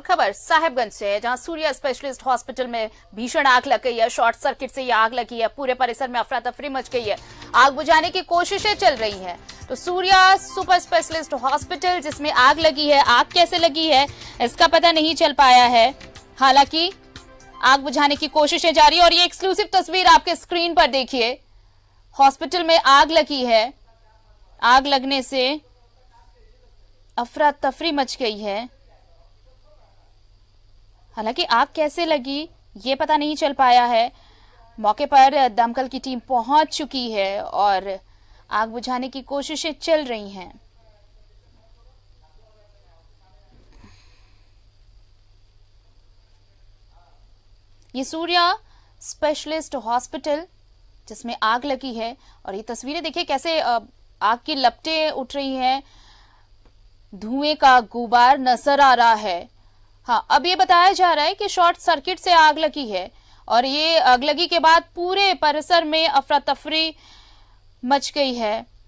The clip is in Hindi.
और खबर साहेबगंज से है जहां सूर्या स्पेशलिस्ट हॉस्पिटल में भीषण आग लग गई है शॉर्ट सर्किट से यह आग लगी है पूरे परिसर में अफरा तफरी मच गई है आग बुझाने की कोशिशें चल रही हैं तो सूर्या सुपर स्पेशलिस्ट हॉस्पिटल जिसमें आग लगी है आग कैसे लगी है इसका पता नहीं चल पाया है हालांकि आग बुझाने की कोशिशें जारी और ये एक्सक्लूसिव तस्वीर आपके स्क्रीन पर देखिए हॉस्पिटल में आग लगी है आग लगने से अफरा तफरी मच गई है हालांकि आग कैसे लगी ये पता नहीं चल पाया है मौके पर दमकल की टीम पहुंच चुकी है और आग बुझाने की कोशिशें चल रही हैं ये सूर्या स्पेशलिस्ट हॉस्पिटल जिसमें आग लगी है और ये तस्वीरें देखिए कैसे आग की लपटें उठ रही हैं धुएं का गुबार नजर आ रहा है हाँ अब ये बताया जा रहा है कि शॉर्ट सर्किट से आग लगी है और ये आग लगी के बाद पूरे परिसर में अफरा तफरी मच गई है